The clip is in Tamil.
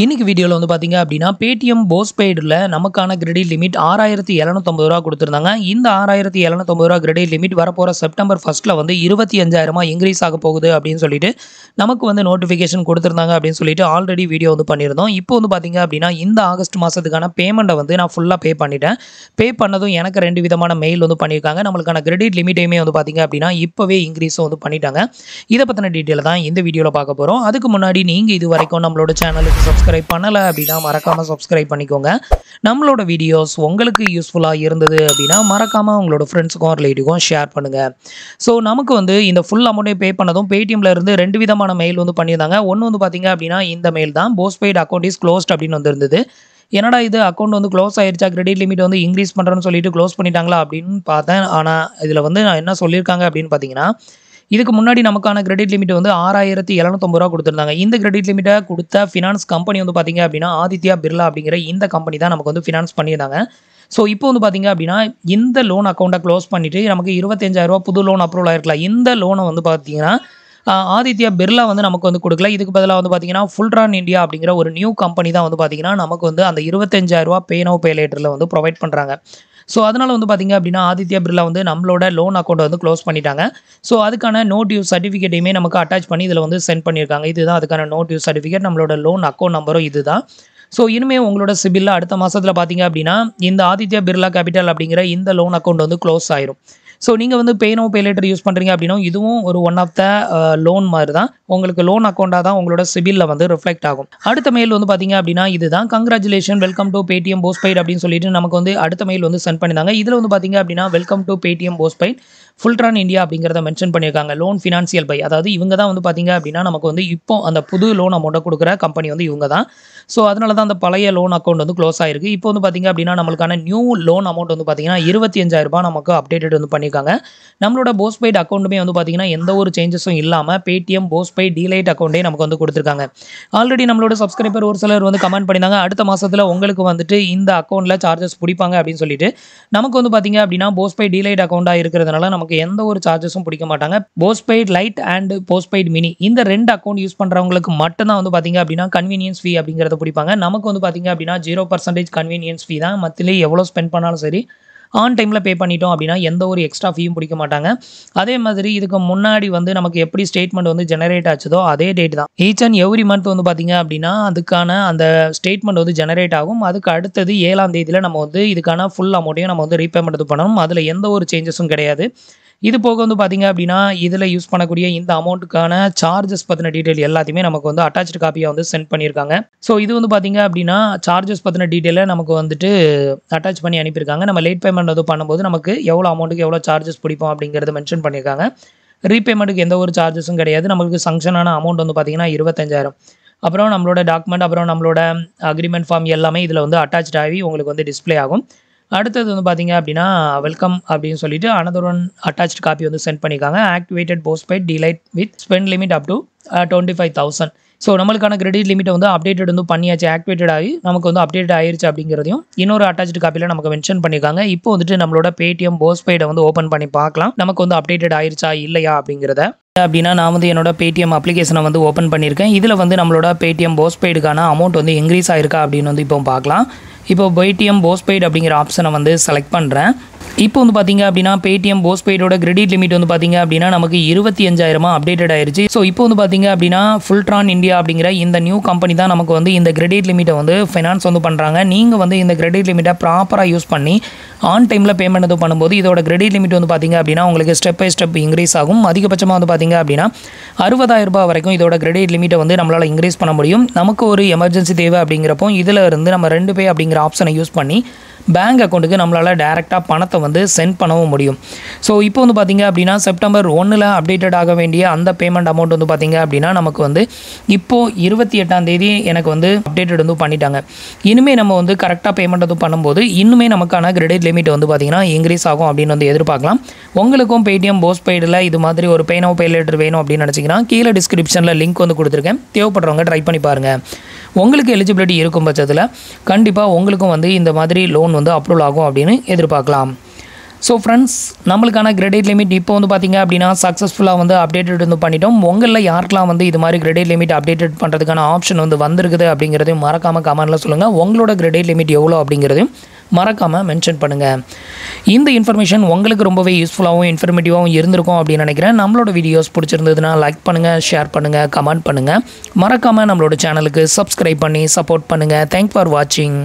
இன்னைக்கு வீடியோவில் வந்து பார்த்தீங்க அப்படின்னா பேடிஎம் போஸ் பெய்டில் நமக்கான கிரெடிட் லிமிட் ஆறாயிரத்தி எழுநூத்தொம்பது ரூபா கொடுத்துருந்தாங்க இந்த ஆறாயிரத்தி எழுநூத்தொம்பது ரூபா கிரெடிட் லிமிட் வரப்போகிற செப்டம்பர் ஃபஸ்ட்டில் வந்து இருபத்தி அஞ்சாயிரமா இன்க்ரீஸ் ஆக போகுது அப்படின்னு சொல்லிட்டு நமக்கு வந்து நோட்டிஃபிகேஷன் கொடுத்துருந்தாங்க அப்படின்னு சொல்லிட்டு ஆல்ரெடி வீடியோ வந்து பண்ணியிருந்தோம் இப்போ வந்து பார்த்தீங்க அப்படின்னா இந்த ஆகஸ்ட் மாதத்துக்கான பேமெண்ட்டை வந்து நான் ஃபுல்லாக பே பண்ணிட்டேன் பே பண்ணதும் எனக்கு ரெண்டு விதமான மெயில் வந்து பண்ணியிருக்காங்க நம்மளுக்கான கிரெடிட் லிமிட்டையுமே வந்து பார்த்தீங்க அப்படின்னா இப்போவே இன்க்ரீஸும் வந்து பண்ணிட்டாங்க இதை பற்றின டீட்டெயில் தான் இந்த வீடியோவில் பார்க்க போகிறோம் அதுக்கு முன்னாடி நீங்கள் இது வரைக்கும் நம்மளோட சேனலுக்கு சப்ஸ் சப்ஸ்கிரைப் பண்ணலை அப்படின்னா மறக்காமல் சப்ஸ்கிரைப் பண்ணிக்கோங்க நம்மளோட வீடியோஸ் உங்களுக்கு யூஸ்ஃபுல்லாக இருந்தது அப்படின்னா மறக்காமல் உங்களோட ஃப்ரெண்ட்ஸுக்கும் ரிலேட்டிவ்க்கும் ஷேர் பண்ணுங்கள் ஸோ நமக்கு வந்து இந்த ஃபுல் அமௌண்ட்டே பே பண்ணதும் பேடிஎம்ல இருந்து ரெண்டு விதமான மெயில் வந்து பண்ணியிருந்தாங்க ஒன்று வந்து பார்த்தீங்க அப்படின்னா இந்த மெயில் தான் post paid account is closed அப்படின்னு வந்துருந்தது என்னடா இது அக்கௌண்ட் வந்து க்ளோஸ் ஆயிடுச்சா கிரெடிட் லிமிட் வந்து இன்க்ரீஸ் பண்ணுறேன்னு சொல்லிட்டு க்ளோஸ் பண்ணிட்டாங்களா அப்படின்னு பார்த்தேன் ஆனால் இதில் வந்து நான் என்ன சொல்லியிருக்காங்க அப்படின்னு பார்த்தீங்கன்னா இதுக்கு முன்னாடி நமக்கான கிரெடிட் லிமிட் வந்து ஆறாயிரத்தி எழுநூத்தொம்பது ரூபா கொடுத்துருந்தாங்க இந்த கிரெடிட் லிமிட்டை கொடுத்த ஃபினான்ஸ் கம்பெனி வந்து பார்த்தீங்க அப்படின்னா ஆதித்யா பிர்லா அப்படிங்கிற இந்த கம்பெனி தான் நமக்கு வந்து ஃபினான்ஸ் பண்ணியிருந்தாங்க ஸோ இப்போ வந்து பார்த்தீங்க அப்படின்னா இந்த லோன் அக்கௌண்ட்டை க்ளோஸ் பண்ணிவிட்டு நமக்கு இருபத்தஞ்சாயிரரூபா புது லோன் அப்ரூவல் ஆயிருக்கலாம் இந்த லோனை வந்து பார்த்தீங்கன்னா ஆதித்யா பிர்லா வந்து நமக்கு வந்து கொடுக்கல இதுக்கு பதிலாக வந்து பார்த்தீங்கன்னா ஃபுல்ட்ரான் இந்தியா அப்படிங்கிற ஒரு நியூ கம்பெனி தான் வந்து பார்த்தீங்கன்னா நமக்கு வந்து அந்த இருபத்தஞ்சாயிரரூபா பேனோ பே லேட்டரில் வந்து ப்ரொவைட் பண்ணுறாங்க ஸோ அதனால் வந்து பார்த்திங்க அப்படின்னா ஆதித்யா பிர்லா வந்து நம்மளோட லோன் அக்கௌண்ட் வந்து க்ளோஸ் பண்ணிட்டாங்க ஸோ அதுக்கான நோட் டியூ சர்டிஃபிகேட்டையுமே நமக்கு அட்டாச் பண்ணி இதில் வந்து சென்ட் பண்ணியிருக்காங்க இதுதான் அதுக்கான நோட் டியூ சர்டிஃபிகேட் நம்மளோட லோன் அக்கௌண்ட் நம்பரும் இது ஸோ இனிமேல் உங்களோட சிபிலில் அடுத்த மாதத்தில் பார்த்தீங்க அப்படின்னா இந்த ஆதித்யா பிர்லா கேபிட்டல் அப்படிங்கிற இந்த லோன் அக்கௌண்ட் வந்து க்ளோஸ் ஆயிரும் ஸோ நீங்கள் வந்து பேனோ நோ பே லேட்டர் யூஸ் பண்ணுறீங்க அப்படின்னா இதுவும் ஒரு one of the loan uh, மாதிரி தான் உங்களுக்கு லோன் அக்கௌண்ட்டாக தான் உங்களோட சிபிலில் வந்து ரிஃப்ளெக்ட் ஆகும் அடுத்த மெயில் வந்து பார்த்தீங்க அப்படின்னா இதுதான் congratulation welcome to Paytm postpaid அப்படின்னு சொல்லிட்டு நமக்கு வந்து அடுத்த மெயில் வந்து சென்ட் பண்ணியிருந்தாங்க இதில் வந்து பார்த்தீங்க அப்படின்னா welcome to Paytm postpaid Fullerton India அப்படிங்கிறத மென்ஷன் பண்ணியிருக்காங்க லோன் ஃபினான்சியல் பை அதாவது இவங்க தான் வந்து பார்த்தீங்க அப்படின்னா நமக்கு வந்து இப்போ அந்த புது லோன் அமௌண்ட்டை கொடுக்குற கம்பெனி வந்து இவங்க தான் ஸோ அதனால தான் அந்த பழைய லோன் அக்கௌண்ட் வந்து க்ளோஸ் ஆயிருக்கு இப்போ வந்து பார்த்தீங்க அப்படின்னா நம்மளுக்கான நியூ லோன் அமௌண்ட் வந்து பார்த்தீங்கன்னா இருபத்தி அஞ்சாயிரரூபா நமக்கு அப்டேட்டட் வந்து பண்ணியிருக்காங்க நம்மளோட போஸ்பைட் அக்கௌண்ட்டுமே வந்து பார்த்தீங்கன்னா எந்த ஒரு சேஞ்சஸும் இல்லாமல் பேடிஎம் போஸ்பை டீலைட் அக்கௌண்ட்டே நமக்கு வந்து கொடுத்துருக்காங்க ஆல்ரெடி நம்மளோட சப்ஸ்கிரைபர் ஒரு சிலர் வந்து கமெண்ட் பண்ணியிருந்தாங்க அடுத்த மாதத்தில் உங்களுக்கு வந்துட்டு இந்த அக்கௌண்ட்டில் சார்ஜஸ் பிடிப்பாங்க அப்படின்னு சொல்லிட்டு நமக்கு வந்து பார்த்தீங்க அப்படின்னா போஸ்பை டீலைட் அக்கௌண்ட்டாக இருக்கிறதுனால நமக்கு உங்களுக்கு எந்த ஒரு சார்ஜஸும் பிடிக்க மாட்டாங்க postpaid lite and postpaid mini இந்த ரெண்டு அக்கௌண்ட் யூஸ் பண்ணுறவங்களுக்கு மட்டும்தான் வந்து பார்த்தீங்க அப்படின்னா கன்வீனியன்ஸ் ஃபீ அப்படிங்கிறத பிடிப்பாங்க நமக்கு வந்து பார்த்தீங்க அப்படின்னா ஜீரோ பர்சன்டேஜ் கன்வீனியன்ஸ் ஃபீ தான் மந்த்லி எவ்வளோ ஸ்பெண்ட் பண்ணாலும் சரி ஆன் டைமில் பே பண்ணிட்டோம் அப்படின்னா எந்த ஒரு எக்ஸ்ட்ரா ஃபீயும் பிடிக்க மாட்டாங்க அதே மாதிரி இதுக்கு முன்னாடி வந்து நமக்கு எப்படி ஸ்டேட்மெண்ட் வந்து ஜெனரேட் ஆச்சுதோ அதே டேட் தான் ஈச் அண்ட் எவ்ரி மந்த் வந்து பார்த்தீங்க அப்படின்னா அதுக்கான அந்த ஸ்டேட்மெண்ட் வந்து ஜெனரேட் ஆகும் அதுக்கு அடுத்தது ஏழாம் தேதியில் நம்ம வந்து இதுக்கான ஃபுல் அமௌண்ட்டையும் நம்ம வந்து ரீபேமெண்ட் பண்ணணும் அதில் எந்த ஒரு சேஞ்சஸும் கிடையாது இது போக வந்து பார்த்திங்க அப்படின்னா இதில் யூஸ் பண்ணக்கூடிய இந்த அமௌண்ட்டுக்கான சார்ஜஸ் பற்றின டீட்டெயில் எல்லாத்தையுமே நமக்கு வந்து அட்டாச்சு காப்பியாக வந்து சென்ட் பண்ணியிருக்காங்க ஸோ இது வந்து பார்த்திங்க அப்படின்னா சார்ஜஸ் பற்றின டீட்டெயிலை நமக்கு வந்துட்டு அட்டாச் பண்ணி அனுப்பியிருக்காங்க நம்ம லேட் பேமெண்ட் வந்து பண்ணும்போது நமக்கு எவ்வளோ அமௌண்ட்டுக்கு எவ்வளோ சார்ஜஸ் பிடிப்போம் அப்படிங்கிறத மென்ஷன் பண்ணியிருக்காங்க ரீபேமெண்ட்டுக்கு எந்த ஒரு சார்ஜஸும் கிடையாது நம்மளுக்கு சங்ஷனான அமௌண்ட் வந்து பார்த்திங்கன்னா இருபத்தஞ்சாயிரம் அப்புறம் நம்மளோட டாக்குமெண்ட் அப்புறம் நம்மளோட அக்ரிமெண்ட் ஃபார்ம் எல்லாமே இதில் வந்து அட்டாச் ஆகி உங்களுக்கு வந்து டிஸ்பிளே ஆகும் அடுத்தது வந்து பார்த்தீங்க அப்படின்னா வெல்கம் அப்படின்னு சொல்லிட்டு அனதொருவன் அட்டாச் காப்பி வந்து சென்ட் பண்ணியிருக்காங்க activated postpaid delight with spend limit up to twenty five thousand so நம்மளுக்கான கிரெடிட் லிமிட்டை வந்து அப்டேட்டட் வந்து பண்ணியாச்சு ஆக்டிவேட்டட் ஆகி நமக்கு வந்து அப்டேட் ஆயிருச்சு அப்படிங்கிறதையும் இன்னொரு அட்டாச்சு காப்பியில் நமக்கு மென்ஷன் பண்ணியிருக்காங்க இப்போ வந்துட்டு நம்மளோட பேடிஎம் போஸ்பெய்டை வந்து ஓப்பன் பண்ணி பார்க்கலாம் நமக்கு வந்து அப்டேட்டட் ஆயிருச்சா இல்லையா அப்படிங்கிறத அப்படின்னா நான் வந்து என்னோட பேடிஎம் அப்ளிகேஷனை வந்து ஓப்பன் பண்ணியிருக்கேன் இதில் வந்து நம்மளோட பேடிஎம் போஸ்ட்பெய்டுக்கான அமௌண்ட் வந்து இன்க்ரீஸ் ஆயிருக்கா அப்படின்னு வந்து இப்போ பார்க்கலாம் இப்போ பைடிஎம் போஸ்பைட் அப்படிங்கிற ஆப்ஷனை வந்து செலக்ட் பண்ணுறேன் இப்போ வந்து பார்த்தீங்க அப்படின்னா பேடிஎம் போஸ்ட்பெய்டோட கிரெடிட் லிமிட் வந்து பார்த்தீங்க அப்படின்னா நமக்கு இருபத்தி அஞ்சாயிரமா அப்டேட்டட் ஆயிருச்சு ஸோ இப்போ வந்து பார்த்தீங்க அப்படின்னா ஃபுல்ட்ரான் இந்தியா அப்படிங்கிற இந்த நியூ கம்பெனி தான் நமக்கு வந்து இந்த கிரெடிட் லிமிட்டை வந்து ஃபினான்ஸ் வந்து பண்ணுறாங்க நீங்கள் வந்து இந்த கிரெடிட் லிமிட்டை ப்ராப்பராக யூஸ் பண்ணி ஆன் டைமில் பேமெண்ட் எதுவும் பண்ணும்போது இதோட கிரெடிட் லிமிட் வந்து பார்த்தீங்க அப்படின்னா உங்களுக்கு ஸ்டெப் பை ஸ்டெப் இன்க்ரீஸ் ஆகும் அதிகபட்சமாக வந்து பார்த்தீங்க அப்படின்னா அறுபதாயிரம் ரூபாய் வரைக்கும் இதோட கிரெடிட் லிமிட்டை வந்து நம்மளால் இன்க்ரீஸ் பண்ண முடியும் நமக்கு ஒரு எமர்ஜென்சி தேவை அப்படிங்கிறப்போ இதில் இருந்து நம்ம ரெண்டு பே அப்படிங்கிற ஆப்ஷனை யூஸ் பண்ணி பேங்க் அக்கௌண்ட்டுக்கு நம்மளால் டேரெக்டாக பணத்தை வந்து சென்ட் பண்ணவும் முடியும் ஸோ இப்போ வந்து பார்த்திங்க அப்படின்னா செப்டம்பர் ஒன்றில் அப்டேட்டட் ஆக வேண்டிய அந்த பேமெண்ட் அமௌண்ட் வந்து பார்த்திங்க அப்படின்னா நமக்கு வந்து இப்போது இருபத்தி எட்டாம் தேதி எனக்கு வந்து அப்டேட்டட் வந்து பண்ணிட்டாங்க இனிமேல் நம்ம வந்து கரெக்டாக பேமெண்ட் வந்து பண்ணும்போது இன்னுமே நமக்கான கிரெடிட் லிமிட் வந்து பார்த்திங்கன்னா இன்க்ரீஸ் ஆகும் அப்படின்னு வந்து எதிர்பார்க்கலாம் உங்களுக்கும் பேடிஎம் போஸ்ட் பெய்டில் இது மாதிரி ஒரு பேனோ பே லெட்டர் வேணும் அப்படின்னு நினச்சிங்கன்னா கீழே டிஸ்கிரிப்ஷனில் லிங்க் வந்து கொடுத்துருக்கேன் தேவைப்படுறவங்க ட்ரை பண்ணி பாருங்கள் உங்களுக்கு எலிஜிபிலிட்டி இருக்கும் பட்சத்தில் கண்டிப்பாக உங்களுக்கும் வந்து இந்த மாதிரி லோன் லோன் வந்து அப்ரூவல் ஆகும் அப்படின்னு எதிர்பார்க்கலாம் ஸோ ஃப்ரெண்ட்ஸ் நம்மளுக்கான கிரெடிட் லிமிட் இப்போ வந்து பார்த்திங்க அப்படின்னா சக்ஸஸ்ஃபுல்லாக வந்து அப்டேட்டட் வந்து பண்ணிட்டோம் உங்களில் யாருக்கெலாம் வந்து இது மாதிரி கிரெடிட் லிமிட் அப்டேட்டட் பண்ணுறதுக்கான ஆப்ஷன் வந்து வந்திருக்குது அப்படிங்கிறதையும் மறக்காமல் கமெண்டில் சொல்லுங்கள் உங்களோட கிரெடிட் லிமிட் எவ்வளோ அப்படிங்கிறதையும் மறக்காமல் மென்ஷன் பண்ணுங்கள் இந்த இன்ஃபர்மேஷன் உங்களுக்கு ரொம்பவே யூஸ்ஃபுல்லாகவும் இன்ஃபர்மேட்டிவாகவும் இருந்திருக்கும் அப்படின்னு நினைக்கிறேன் நம்மளோட வீடியோஸ் பிடிச்சிருந்ததுன்னா லைக் பண்ணுங்கள் ஷேர் பண்ணுங்கள் கமெண்ட் பண்ணுங்கள் மறக்காமல் நம்மளோட சேனலுக்கு சப்ஸ்கிரைப் பண்ணி சப்போர்ட் பண்ணுங்கள் தேங்க் ஃபார் வாட்சிங்